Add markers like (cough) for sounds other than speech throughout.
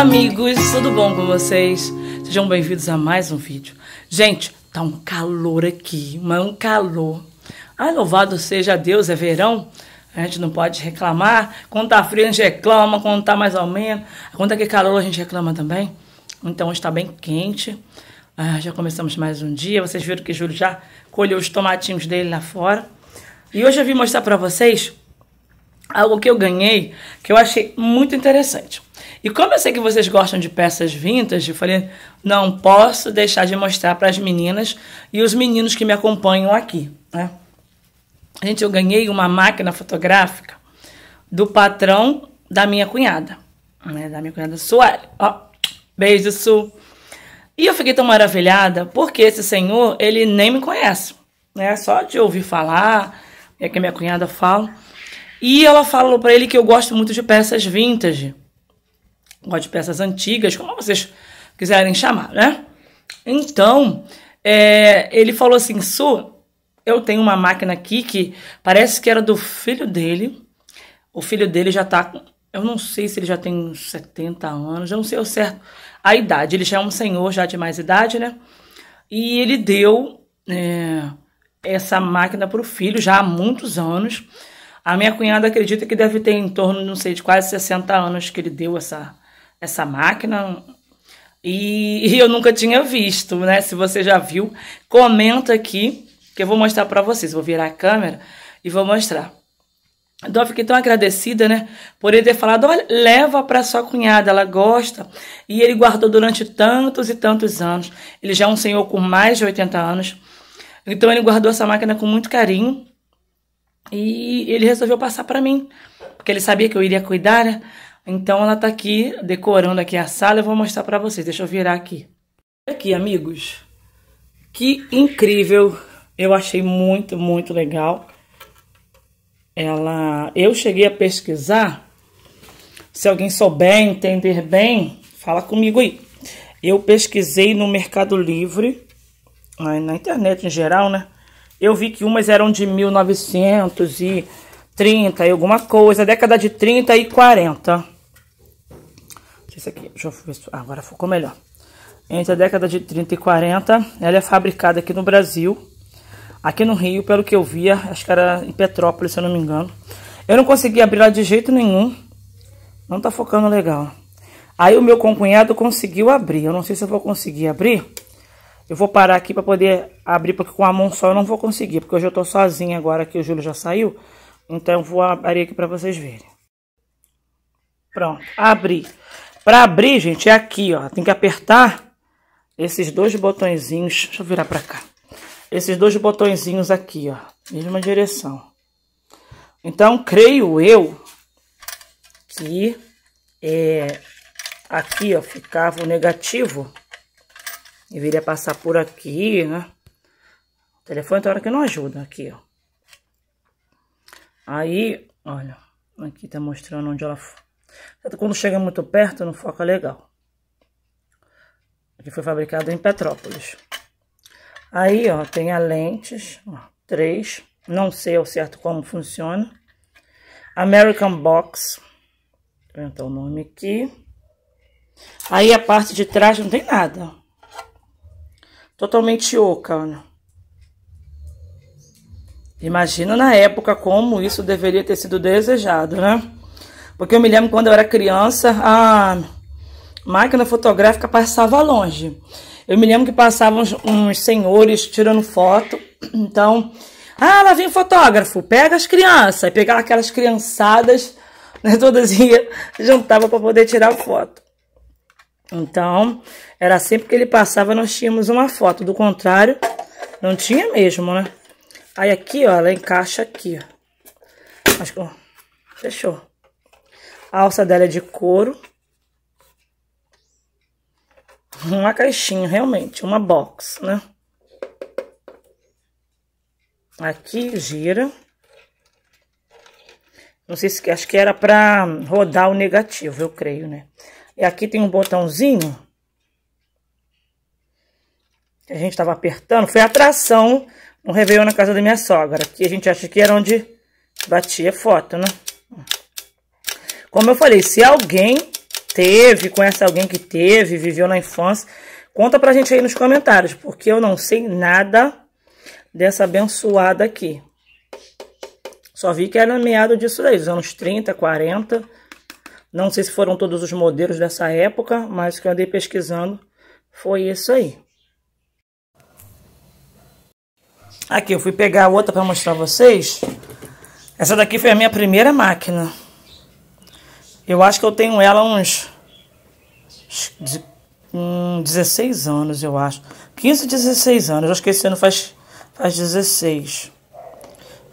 amigos, tudo bom com vocês? Sejam bem-vindos a mais um vídeo. Gente, tá um calor aqui, mas um calor. Ai, louvado seja Deus, é verão. A gente não pode reclamar. Quando tá frio, a gente reclama. Quando tá mais ou menos. Quando tá que calor, a gente reclama também. Então, está bem quente. Ah, já começamos mais um dia. Vocês viram que Júlio já colheu os tomatinhos dele lá fora. E hoje eu vim mostrar para vocês algo que eu ganhei que eu achei muito interessante. E como eu sei que vocês gostam de peças vintage, eu falei, não posso deixar de mostrar para as meninas e os meninos que me acompanham aqui, né? Gente, eu ganhei uma máquina fotográfica do patrão da minha cunhada, né? Da minha cunhada Sueli. Ó, beijo, Su. E eu fiquei tão maravilhada porque esse senhor, ele nem me conhece, né? Só de ouvir falar, é que a minha cunhada fala. E ela falou para ele que eu gosto muito de peças vintage gosto de peças antigas, como vocês quiserem chamar, né? Então, é, ele falou assim: Su, eu tenho uma máquina aqui que parece que era do filho dele. O filho dele já tá. Eu não sei se ele já tem uns 70 anos, eu não sei o certo. A idade, ele já é um senhor já de mais idade, né? E ele deu é, essa máquina para o filho já há muitos anos. A minha cunhada acredita que deve ter em torno, não sei, de quase 60 anos que ele deu essa, essa máquina e, e eu nunca tinha visto, né? Se você já viu, comenta aqui que eu vou mostrar para vocês. Vou virar a câmera e vou mostrar. Então, eu fiquei tão agradecida, né? Por ele ter falado: olha, leva para sua cunhada, ela gosta. E ele guardou durante tantos e tantos anos. Ele já é um senhor com mais de 80 anos. Então, ele guardou essa máquina com muito carinho. E ele resolveu passar para mim, porque ele sabia que eu iria cuidar, né? Então ela tá aqui decorando aqui a sala, eu vou mostrar para vocês. Deixa eu virar aqui. Aqui, amigos. Que incrível. Eu achei muito, muito legal. Ela, eu cheguei a pesquisar. Se alguém souber entender bem, fala comigo aí. Eu pesquisei no Mercado Livre, na internet em geral, né? Eu vi que umas eram de 1930 e alguma coisa, década de 30 e 40. Esse aqui, deixa eu ver se... Ah, agora ficou melhor. Entre a década de 30 e 40, ela é fabricada aqui no Brasil. Aqui no Rio, pelo que eu via, acho que era em Petrópolis, se eu não me engano. Eu não consegui abrir lá de jeito nenhum. Não tá focando legal. Aí o meu concunhado conseguiu abrir. Eu não sei se eu vou conseguir abrir. Eu vou parar aqui para poder abrir, porque com a mão só eu não vou conseguir, porque hoje eu tô sozinha agora que o Júlio já saiu. Então eu vou abrir aqui para vocês verem. Pronto, abri. Para abrir, gente, é aqui, ó. Tem que apertar esses dois botõezinhos. Deixa eu virar para cá. Esses dois botõezinhos aqui, ó. Mesma direção. Então, creio eu que é, aqui, ó, ficava o negativo. Deveria passar por aqui, né? O telefone tem hora que não ajuda. Aqui, ó. Aí, olha. Aqui tá mostrando onde ela foi. Quando chega muito perto, não foca legal. Aqui foi fabricado em Petrópolis. Aí, ó, tem a lentes, ó, três. Não sei ao certo como funciona. American Box. Vou inventar o nome aqui. Aí a parte de trás não tem nada. Totalmente oca, olha. Imagina na época como isso deveria ter sido desejado, né? Porque eu me lembro quando eu era criança, a máquina fotográfica passava longe. Eu me lembro que passavam uns, uns senhores tirando foto. Então, ah, lá vem o fotógrafo, pega as crianças. E pegava aquelas criançadas, né, todas iam, (laughs) juntava para poder tirar foto. Então, era sempre que ele passava, nós tínhamos uma foto. Do contrário, não tinha mesmo, né? Aí aqui, ó, ela encaixa aqui, ó. Mas, ó, fechou. A alça dela é de couro. Uma caixinha, realmente, uma box, né? Aqui, gira. Não sei se, acho que era pra rodar o negativo, eu creio, né? E aqui tem um botãozinho. Que a gente tava apertando. Foi atração no Réveillon na casa da minha sogra. Que a gente acha que era onde batia foto, né? Como eu falei, se alguém teve, conhece alguém que teve, viveu na infância, conta pra gente aí nos comentários, porque eu não sei nada dessa abençoada aqui. Só vi que era meado disso daí, dos anos 30, 40. Não sei se foram todos os modelos dessa época, mas o que eu andei pesquisando foi isso aí. Aqui, eu fui pegar outra para mostrar vocês. Essa daqui foi a minha primeira máquina. Eu acho que eu tenho ela uns, de, 16 anos, eu acho. 15, 16 anos. Eu acho que esse ano faz, faz 16.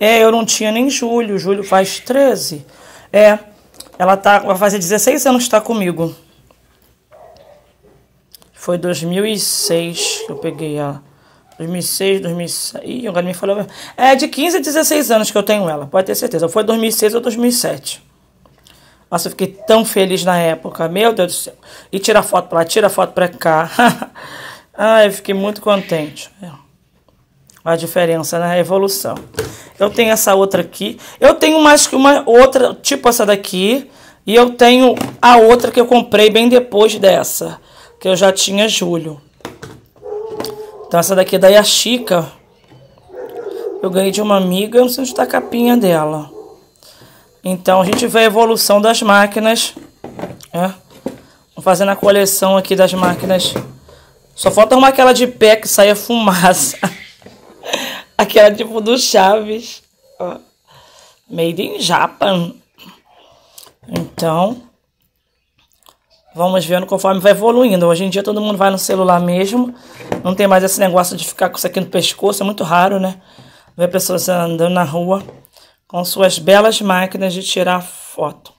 É, eu não tinha nem julho. Julho faz 13. É, ela tá, vai fazer 16 anos que tá comigo. Foi 2006 que eu peguei ela. 2006, 2007. Ih, agora me falou. É de 15 a 16 anos que eu tenho ela, pode ter certeza. Foi 2006 ou 2007. Nossa, eu fiquei tão feliz na época. Meu Deus do céu. E tira foto pra lá, tira foto pra cá. (laughs) ah, eu fiquei muito contente. É a diferença, né? evolução. Eu tenho essa outra aqui. Eu tenho mais que uma outra, tipo essa daqui. E eu tenho a outra que eu comprei bem depois dessa. Que eu já tinha julho. Então essa daqui é da Yashica. Eu ganhei de uma amiga, não sei onde está a capinha dela. Então a gente vê a evolução das máquinas, né? fazendo a coleção aqui das máquinas. Só falta uma aquela de pé que saia fumaça. (laughs) aquela tipo do Chaves. Ó. Made in Japan. Então, vamos vendo conforme vai evoluindo. Hoje em dia todo mundo vai no celular mesmo. Não tem mais esse negócio de ficar com isso aqui no pescoço. É muito raro, né? Ver pessoas andando na rua com suas belas máquinas de tirar foto.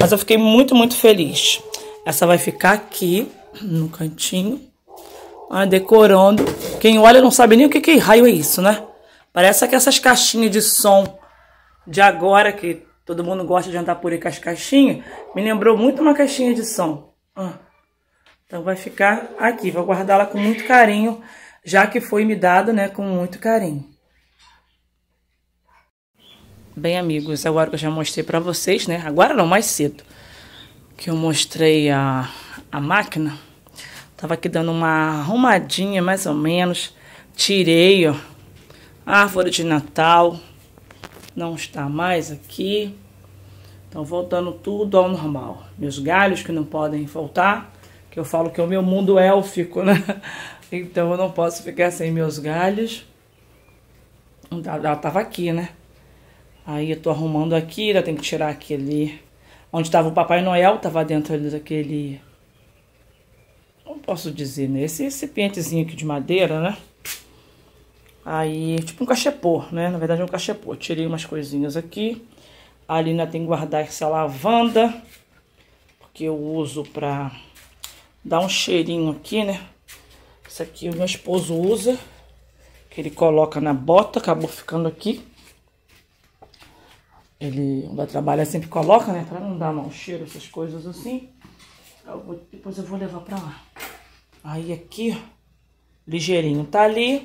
Mas eu fiquei muito, muito feliz. Essa vai ficar aqui no cantinho, decorando. Quem olha não sabe nem o que, que raio é isso, né? Parece que essas caixinhas de som de agora, que todo mundo gosta de andar por aí com as caixinhas, me lembrou muito uma caixinha de som. Ah. Então vai ficar aqui, vou guardá-la com muito carinho, já que foi me dado, né, com muito carinho. Bem, amigos, agora é que eu já mostrei para vocês, né? Agora não, mais cedo. Que eu mostrei a, a máquina. Tava aqui dando uma arrumadinha, mais ou menos. Tirei, ó. A árvore de Natal. Não está mais aqui. Então, voltando tudo ao normal. Meus galhos que não podem faltar. Que eu falo que é o meu mundo é élfico, né? (laughs) Então, eu não posso ficar sem meus galhos. Ela tava aqui, né? Aí eu tô arrumando aqui, ainda tem que tirar aquele... Onde tava o Papai Noel, tava dentro daquele... Não posso dizer, né? Esse recipientezinho aqui de madeira, né? Aí, tipo um cachepô, né? Na verdade é um cachepô. Tirei umas coisinhas aqui. Ali ainda tem que guardar essa lavanda. Porque eu uso pra dar um cheirinho aqui, né? Isso aqui o meu esposo usa. Que ele coloca na bota. Acabou ficando aqui ele onde trabalha sempre coloca, né? Pra não dar mau cheiro, essas coisas assim. Eu vou, depois eu vou levar pra lá. Aí aqui, ó, ligeirinho tá ali,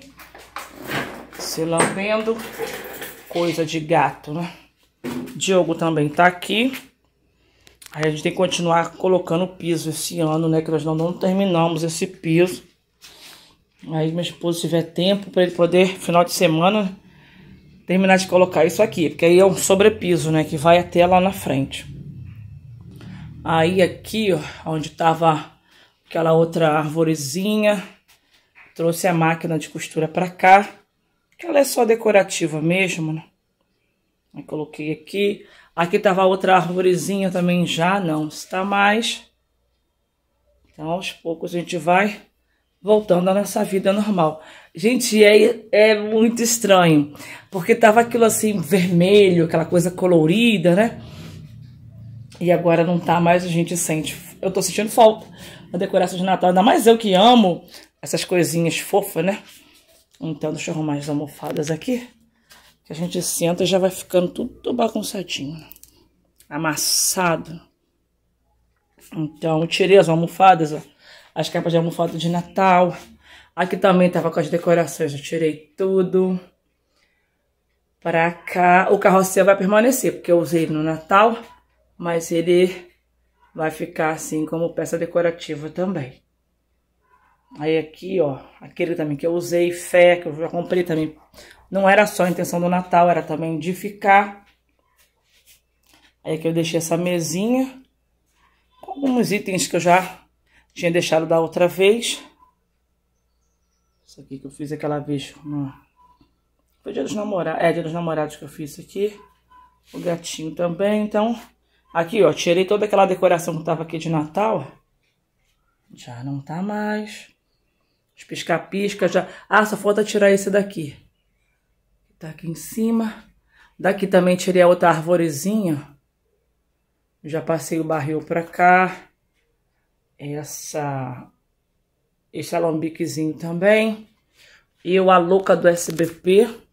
se lambendo, coisa de gato, né? Diogo também tá aqui. Aí a gente tem que continuar colocando piso esse ano, né? Que nós não, não terminamos esse piso. Aí minha esposa, se tiver tempo para ele poder, final de semana, terminar de colocar isso aqui, porque aí é um sobrepiso, né, que vai até lá na frente. Aí aqui, ó, onde tava aquela outra arvorezinha, trouxe a máquina de costura para cá, que ela é só decorativa mesmo, né? Aí coloquei aqui. Aqui tava outra arvorezinha também já, não está mais. Então, aos poucos a gente vai voltando à nossa vida normal. Gente, é, é muito estranho, porque tava aquilo assim, vermelho, aquela coisa colorida, né? E agora não tá mais, a gente sente. Eu tô sentindo falta da decoração de Natal, ainda mais eu que amo essas coisinhas fofas, né? Então, deixa eu arrumar as almofadas aqui, que a gente senta e já vai ficando tudo bagunçadinho, amassado. Então, tirei as almofadas, ó as capas de almofada de Natal. Aqui também tava com as decorações, eu tirei tudo. Pra cá, o carrossel vai permanecer, porque eu usei ele no Natal, mas ele vai ficar assim como peça decorativa também. Aí aqui, ó, aquele também que eu usei, fé, que eu já comprei também. Não era só a intenção do Natal, era também de ficar. Aí aqui eu deixei essa mesinha. Com alguns itens que eu já tinha deixado da outra vez. Isso aqui que eu fiz aquela vez. No... Foi dia dos namorados. É, dia dos namorados que eu fiz isso aqui. O gatinho também, então. Aqui, ó, tirei toda aquela decoração que tava aqui de Natal. Já não tá mais. Os pisca-pisca já... Ah, só falta tirar esse daqui. Tá aqui em cima. Daqui também tirei a outra arvorezinha. Já passei o barril pra cá essa esse alambiquezinho também. E o a louca do SBP.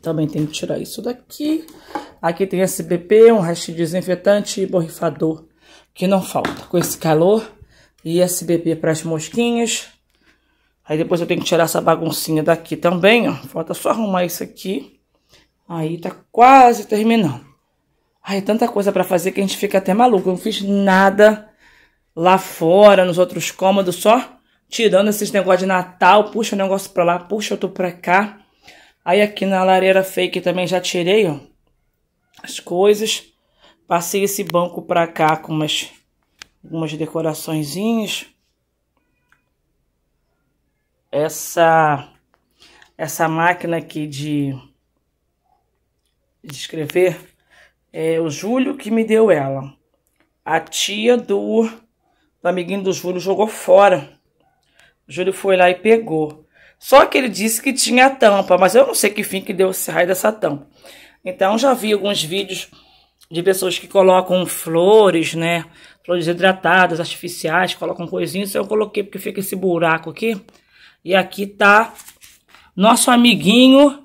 Também tem que tirar isso daqui. Aqui tem SBP, um resto de desinfetante e borrifador que não falta. Com esse calor e SBP para as mosquinhas. Aí depois eu tenho que tirar essa baguncinha daqui também, ó. Falta só arrumar isso aqui. Aí tá quase terminando. Aí é tanta coisa para fazer que a gente fica até maluco. Eu não fiz nada lá fora, nos outros cômodos, só tirando esses negócios de Natal, puxa um negócio pra lá, puxa outro pra cá. Aí aqui na lareira fake também já tirei, ó, as coisas. Passei esse banco pra cá com umas, algumas decoraçõezinhas. Essa, essa máquina aqui de, de escrever é o Júlio que me deu ela. A tia do o amiguinho do Júlio jogou fora. O Júlio foi lá e pegou. Só que ele disse que tinha a tampa, mas eu não sei que fim que deu esse raio dessa tampa. Então, já vi alguns vídeos de pessoas que colocam flores, né? Flores hidratadas, artificiais, colocam coisinhas. Isso eu coloquei porque fica esse buraco aqui. E aqui tá nosso amiguinho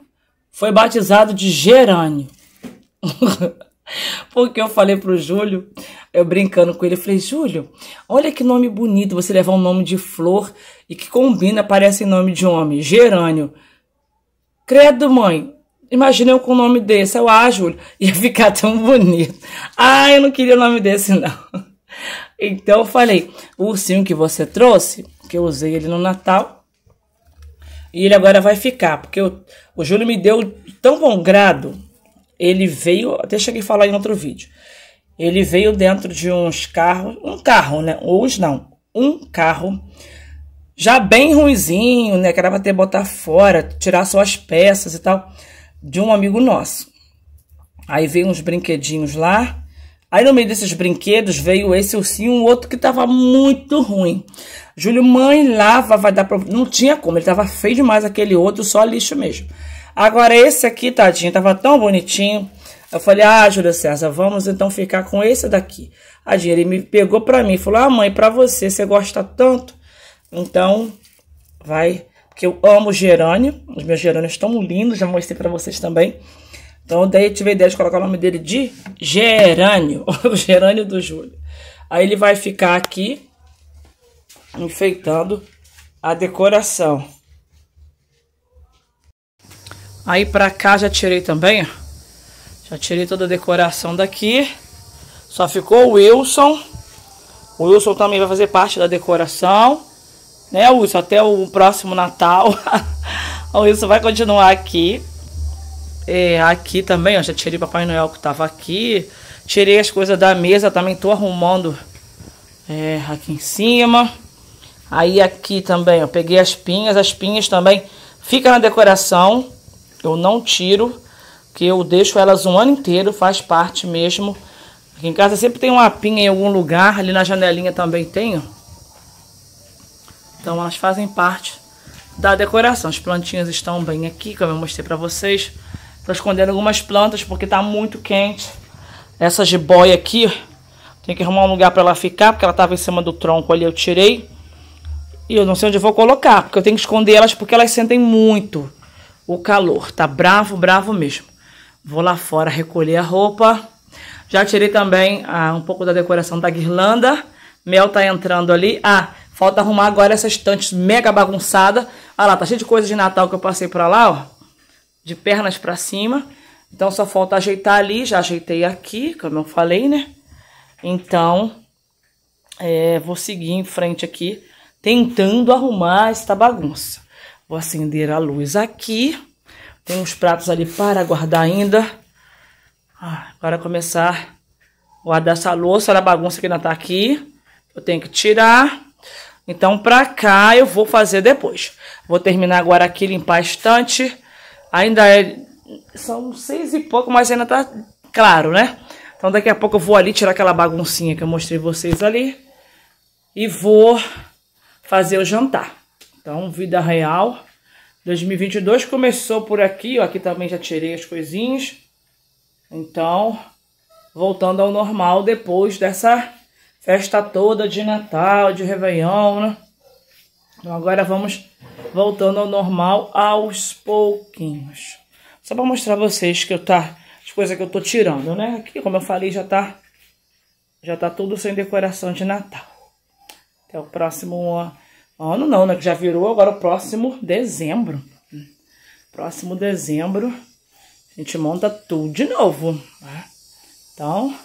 foi batizado de gerânio. (laughs) Porque eu falei pro Júlio, eu brincando com ele, eu falei, Júlio, olha que nome bonito você levar um nome de flor e que combina, parece nome de homem, Gerânio. Credo, mãe, imagina eu com um nome desse. Eu, ah, Júlio, (laughs) ia ficar tão bonito. Ah, eu não queria um nome desse, não. Então eu falei, o ursinho que você trouxe, que eu usei ele no Natal, e ele agora vai ficar, porque eu, o Júlio me deu tão bom grado ele veio, até cheguei a falar em outro vídeo. Ele veio dentro de uns carros, um carro, né? Uns não, um carro já bem ruizinho, né? Que era pra ter botar fora, tirar só as peças e tal, de um amigo nosso. Aí veio uns brinquedinhos lá. Aí no meio desses brinquedos veio esse ursinho, um outro que tava muito ruim. Júlio, mãe, lava, vai dar problema. Não tinha como, ele tava feio demais aquele outro, só lixo mesmo. Agora, esse aqui, tadinho, tava tão bonitinho. Eu falei, ah, Júlio César, vamos então ficar com esse daqui. A ele me pegou pra mim, falou, ah, mãe, pra você, você gosta tanto. Então, vai, porque eu amo gerânio. Os meus gerânios estão lindos, já mostrei pra vocês também. Então, daí tive a ideia de colocar o nome dele de gerânio, (laughs) o gerânio do Júlio. Aí ele vai ficar aqui, enfeitando a decoração. Aí pra cá já tirei também, Já tirei toda a decoração daqui. Só ficou o Wilson. O Wilson também vai fazer parte da decoração. Né, Wilson? Até o próximo Natal. (laughs) o Wilson vai continuar aqui. É, aqui também, ó, já tirei Papai Noel que tava aqui. Tirei as coisas da mesa, também tô arrumando é, aqui em cima. Aí aqui também, ó, peguei as pinhas. As pinhas também fica na decoração. Eu não tiro, que eu deixo elas um ano inteiro, faz parte mesmo. Aqui em casa sempre tem uma pinha em algum lugar, ali na janelinha também tenho. Então elas fazem parte da decoração. As plantinhas estão bem aqui, como eu mostrei para vocês. Estou escondendo algumas plantas porque está muito quente. Essa jiboia aqui, tem que arrumar um lugar para ela ficar, porque ela estava em cima do tronco ali, eu tirei. E eu não sei onde vou colocar, porque eu tenho que esconder elas porque elas sentem muito o calor. Tá bravo, bravo mesmo. Vou lá fora recolher a roupa. Já tirei também ah, um pouco da decoração da guirlanda. Mel tá entrando ali. Ah, falta arrumar agora essa estante mega bagunçada. Olha ah lá, tá cheio de coisa de Natal que eu passei pra lá, ó. De pernas pra cima. Então só falta ajeitar ali. Já ajeitei aqui, como eu falei, né? Então, é, vou seguir em frente aqui, tentando arrumar esta bagunça. Vou acender a luz aqui. Tem uns pratos ali para guardar ainda. Ah, agora começar a guardar essa louça, olha a bagunça que ainda tá aqui. Eu tenho que tirar. Então, pra cá eu vou fazer depois. Vou terminar agora aqui, limpar a estante. Ainda é... São seis e pouco, mas ainda tá claro, né? Então, daqui a pouco eu vou ali tirar aquela baguncinha que eu mostrei vocês ali. E vou fazer o jantar. Então, vida real. 2022 começou por aqui, ó, aqui também já tirei as coisinhas. Então, voltando ao normal depois dessa festa toda de Natal, de Réveillon, né? Então agora vamos voltando ao normal aos pouquinhos. Só para mostrar vocês que eu tá as coisas que eu tô tirando, né? Aqui, como eu falei, já tá já tá tudo sem decoração de Natal. Até o próximo Ano não, né? Que já virou agora o próximo dezembro. Próximo dezembro a gente monta tudo de novo. Né? Então,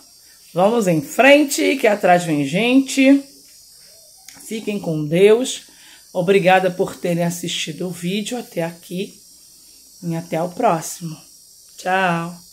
vamos em frente, que atrás vem gente. Fiquem com Deus. Obrigada por terem assistido o vídeo até aqui. E até o próximo. Tchau!